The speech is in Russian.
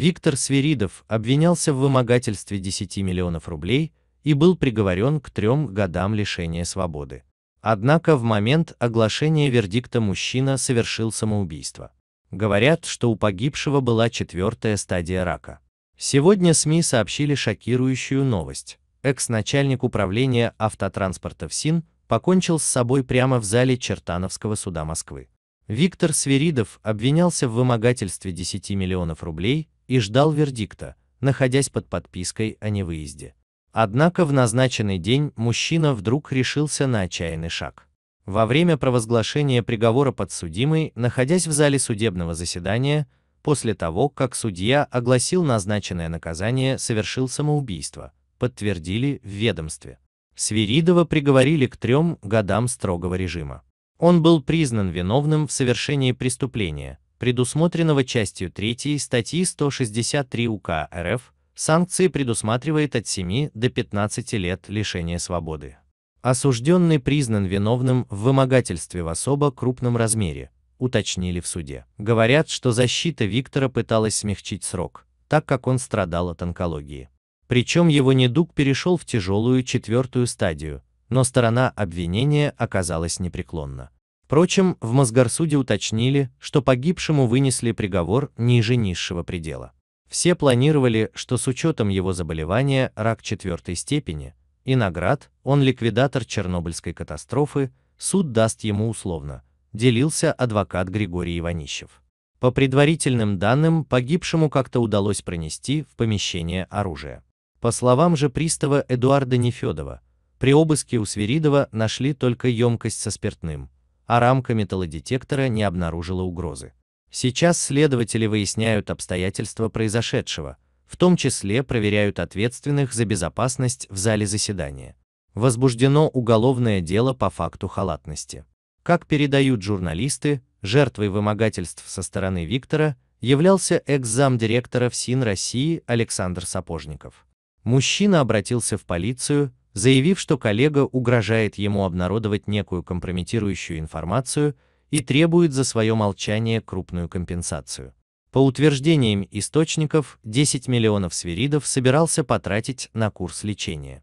Виктор Свиридов обвинялся в вымогательстве 10 миллионов рублей и был приговорен к трем годам лишения свободы. Однако в момент оглашения вердикта мужчина совершил самоубийство. Говорят, что у погибшего была четвертая стадия рака. Сегодня СМИ сообщили шокирующую новость. Экс-начальник управления автотранспорта ФСИН покончил с собой прямо в зале Чертановского суда Москвы. Виктор Свиридов обвинялся в вымогательстве 10 миллионов рублей и ждал вердикта, находясь под подпиской о невыезде. Однако в назначенный день мужчина вдруг решился на отчаянный шаг. Во время провозглашения приговора подсудимый, находясь в зале судебного заседания, после того, как судья огласил назначенное наказание, совершил самоубийство, подтвердили в ведомстве. Свиридова приговорили к трем годам строгого режима. Он был признан виновным в совершении преступления, предусмотренного частью 3 статьи 163 УК РФ, санкции предусматривает от 7 до 15 лет лишения свободы. Осужденный признан виновным в вымогательстве в особо крупном размере, уточнили в суде. Говорят, что защита Виктора пыталась смягчить срок, так как он страдал от онкологии. Причем его недуг перешел в тяжелую четвертую стадию, но сторона обвинения оказалась непреклонна. Впрочем, в Мосгорсуде уточнили, что погибшему вынесли приговор ниже низшего предела. Все планировали, что с учетом его заболевания рак четвертой степени и наград, он ликвидатор Чернобыльской катастрофы, суд даст ему условно, делился адвокат Григорий Иванищев. По предварительным данным, погибшему как-то удалось пронести в помещение оружие. По словам же пристава Эдуарда Нефедова, при обыске у Свиридова нашли только емкость со спиртным, а рамка металлодетектора не обнаружила угрозы. Сейчас следователи выясняют обстоятельства произошедшего, в том числе проверяют ответственных за безопасность в зале заседания. Возбуждено уголовное дело по факту халатности. Как передают журналисты, жертвой вымогательств со стороны Виктора являлся экс замдиректора директора ФСИН России Александр Сапожников. Мужчина обратился в полицию заявив, что коллега угрожает ему обнародовать некую компрометирующую информацию и требует за свое молчание крупную компенсацию. По утверждениям источников, 10 миллионов свиридов собирался потратить на курс лечения.